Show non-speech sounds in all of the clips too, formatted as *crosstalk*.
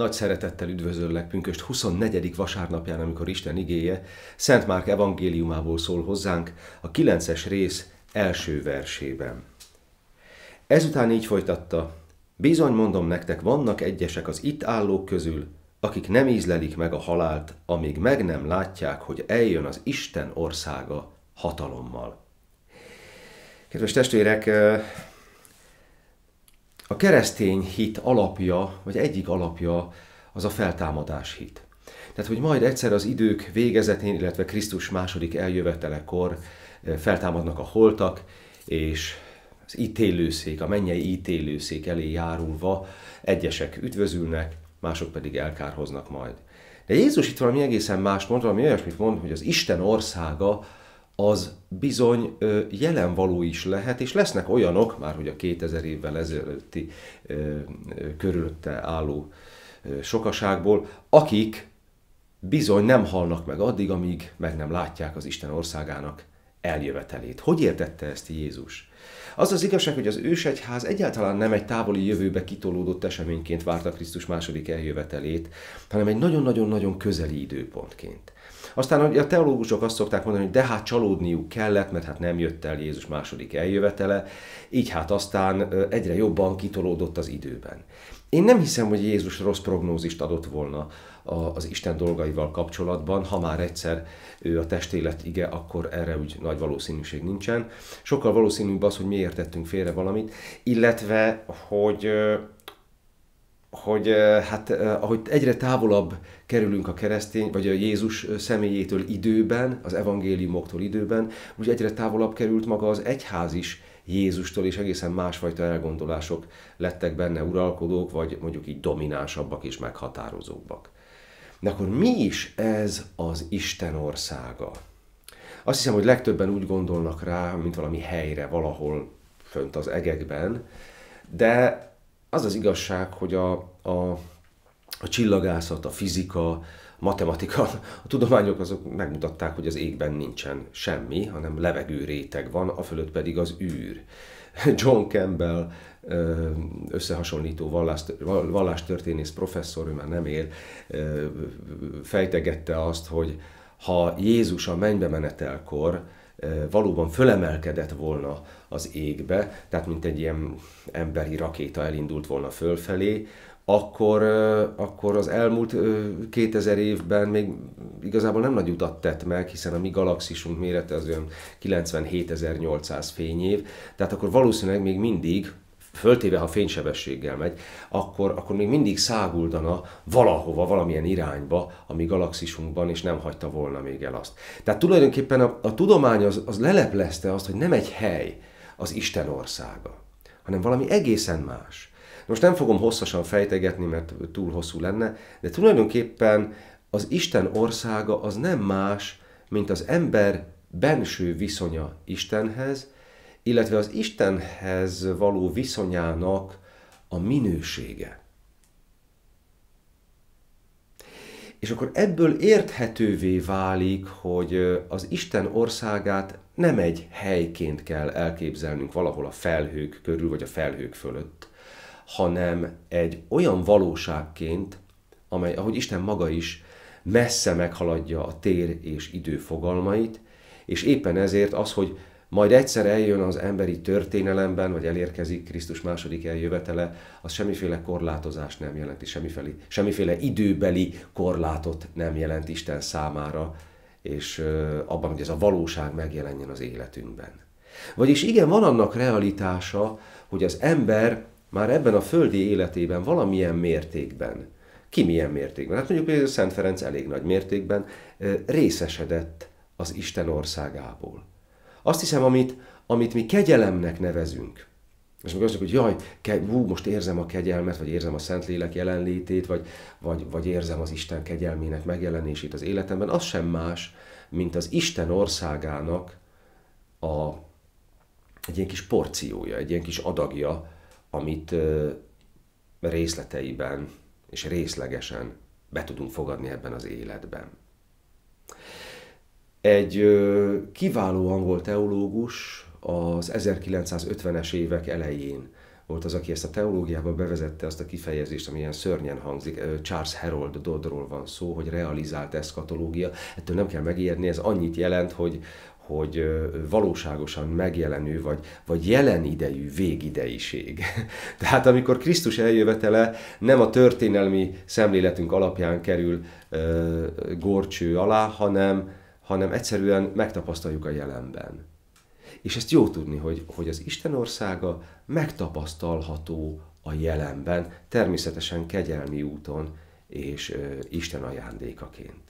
Nagy szeretettel üdvözöllek pünköst 24. vasárnapján, amikor Isten igéje Szent Márk evangéliumából szól hozzánk a 9-es rész első versében. Ezután így folytatta, bizony mondom nektek, vannak egyesek az itt állók közül, akik nem ízlelik meg a halált, amíg meg nem látják, hogy eljön az Isten országa hatalommal. Kedves testvérek, eh, a keresztény hit alapja, vagy egyik alapja az a feltámadás hit. Tehát, hogy majd egyszer az idők végezetén, illetve Krisztus második eljövetelekor feltámadnak a holtak, és az ítélőszék, a mennyei ítélőszék elé járulva egyesek üdvözülnek, mások pedig elkárhoznak majd. De Jézus itt valami egészen más mond, valami olyasmit mond, hogy az Isten országa az bizony jelen való is lehet, és lesznek olyanok, már hogy a 2000 évvel ezelőtti körülötte álló sokaságból, akik bizony nem halnak meg addig, amíg meg nem látják az Isten országának eljövetelét. Hogy értette ezt Jézus? Az az igazság, hogy az ősegyház egyáltalán nem egy távoli jövőbe kitolódott eseményként várta Krisztus második eljövetelét, hanem egy nagyon-nagyon-nagyon közeli időpontként. Aztán a teológusok azt szokták mondani, hogy de hát csalódniuk kellett, mert hát nem jött el Jézus második eljövetele, így hát aztán egyre jobban kitolódott az időben. Én nem hiszem, hogy Jézus rossz prognózist adott volna az Isten dolgaival kapcsolatban, ha már egyszer ő a testélet ige, akkor erre úgy nagy valószínűség nincsen. Sokkal valószínűbb az, az, hogy miért tettünk félre valamit, illetve, hogy hogy hát ahogy egyre távolabb kerülünk a keresztény, vagy a Jézus személyétől időben, az evangéliumoktól időben, úgy egyre távolabb került maga az egyház is Jézustól, és egészen másfajta elgondolások lettek benne uralkodók, vagy mondjuk így dominánsabbak és meghatározóbbak. De akkor mi is ez az Isten országa? Azt hiszem, hogy legtöbben úgy gondolnak rá, mint valami helyre, valahol fönt az egekben, de az az igazság, hogy a, a, a csillagászat, a fizika, matematika, *laughs* a tudományok azok megmutatták, hogy az égben nincsen semmi, hanem levegő réteg van, a fölött pedig az űr. *laughs* John Campbell összehasonlító vallástörténész professzor, ő már nem él, fejtegette azt, hogy ha Jézus a mennybe menetelkor eh, valóban fölemelkedett volna az égbe, tehát mint egy ilyen emberi rakéta elindult volna fölfelé, akkor, eh, akkor az elmúlt 2000 eh, évben még igazából nem nagy utat tett meg, hiszen a mi galaxisunk mérete az olyan 97.800 fényév, tehát akkor valószínűleg még mindig föltéve, ha fénysebességgel megy, akkor, akkor még mindig száguldana valahova, valamilyen irányba a mi galaxisunkban, és nem hagyta volna még el azt. Tehát tulajdonképpen a, a tudomány az, az leleplezte azt, hogy nem egy hely az Isten országa, hanem valami egészen más. Most nem fogom hosszasan fejtegetni, mert túl hosszú lenne, de tulajdonképpen az Isten országa az nem más, mint az ember benső viszonya Istenhez, illetve az Istenhez való viszonyának a minősége. És akkor ebből érthetővé válik, hogy az Isten országát nem egy helyként kell elképzelnünk valahol a felhők körül, vagy a felhők fölött, hanem egy olyan valóságként, amely, ahogy Isten maga is, messze meghaladja a tér és idő fogalmait, és éppen ezért az, hogy majd egyszer eljön az emberi történelemben, vagy elérkezik Krisztus második eljövetele, az semmiféle korlátozást nem jelenti, semmiféle, semmiféle időbeli korlátot nem jelent Isten számára, és abban, hogy ez a valóság megjelenjen az életünkben. Vagyis igen, van annak realitása, hogy az ember már ebben a földi életében valamilyen mértékben, ki milyen mértékben, hát mondjuk például Szent Ferenc elég nagy mértékben részesedett az Isten országából azt hiszem, amit, amit mi kegyelemnek nevezünk, és meg azt mondjuk, hogy jaj, ke, hú, most érzem a kegyelmet, vagy érzem a Szentlélek jelenlétét, vagy, vagy, vagy érzem az Isten kegyelmének megjelenését az életemben, az sem más, mint az Isten országának a, egy ilyen kis porciója, egy ilyen kis adagja, amit ö, részleteiben és részlegesen be tudunk fogadni ebben az életben. Egy kiváló angol teológus az 1950-es évek elején volt az, aki ezt a teológiába bevezette azt a kifejezést, ami ilyen szörnyen hangzik. Charles Harold Doddról van szó, hogy realizált eszkatológia. Ettől nem kell megijedni, ez annyit jelent, hogy, hogy valóságosan megjelenő vagy, vagy jelen idejű végideiség. *laughs* Tehát amikor Krisztus eljövetele nem a történelmi szemléletünk alapján kerül ö, gorcső alá, hanem hanem egyszerűen megtapasztaljuk a jelenben. És ezt jó tudni, hogy, hogy az Isten országa megtapasztalható a jelenben, természetesen kegyelmi úton és ö, Isten ajándékaként.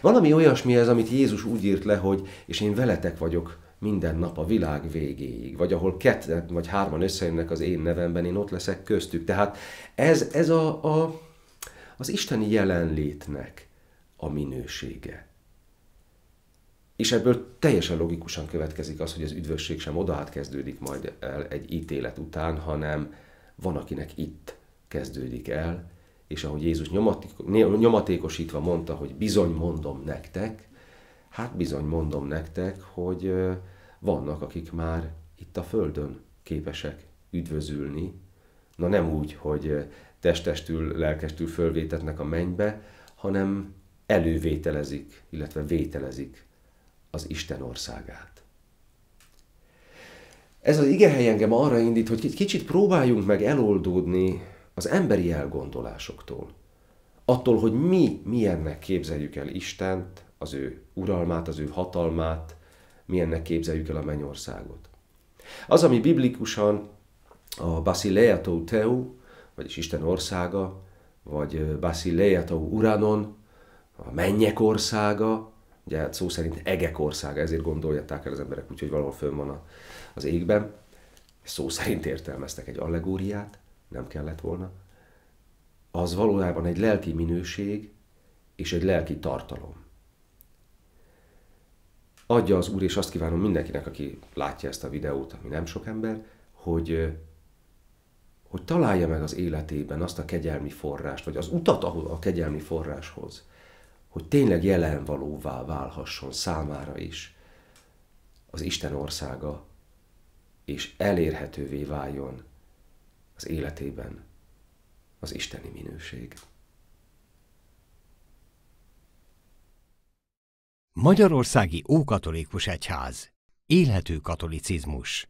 Valami olyasmi ez, amit Jézus úgy írt le, hogy és én veletek vagyok minden nap a világ végéig, vagy ahol ketten vagy hárman összejönnek az én nevemben, én ott leszek köztük. Tehát ez, ez a, a, az isteni jelenlétnek a minősége. És ebből teljesen logikusan következik az, hogy az üdvösség sem odahát kezdődik majd el egy ítélet után, hanem van, akinek itt kezdődik el, és ahogy Jézus nyomatékosítva mondta, hogy bizony mondom nektek, hát bizony mondom nektek, hogy vannak, akik már itt a Földön képesek üdvözülni, na nem úgy, hogy testestül, lelkestül fölvétetnek a mennybe, hanem elővételezik, illetve vételezik az Isten országát. Ez az igehely engem arra indít, hogy egy kicsit próbáljunk meg eloldódni az emberi elgondolásoktól. Attól, hogy mi milyennek képzeljük el Istent, az ő uralmát, az ő hatalmát, milyennek képzeljük el a mennyországot. Az, ami biblikusan a Basileia Teu, vagyis Isten országa, vagy Basileia Uranon, a mennyek országa, ugye szó szerint egek országa, ezért gondolják el az emberek úgy, hogy valahol fönn van a, az égben. Szó szerint értelmeztek egy allegóriát, nem kellett volna. Az valójában egy lelki minőség és egy lelki tartalom. Adja az Úr, és azt kívánom mindenkinek, aki látja ezt a videót, ami nem sok ember, hogy, hogy találja meg az életében azt a kegyelmi forrást, vagy az utat a kegyelmi forráshoz, hogy tényleg jelenvalóvá válhasson számára is az Isten országa, és elérhetővé váljon az életében az isteni minőség. Magyarországi Ókatolikus Egyház Élhető katolicizmus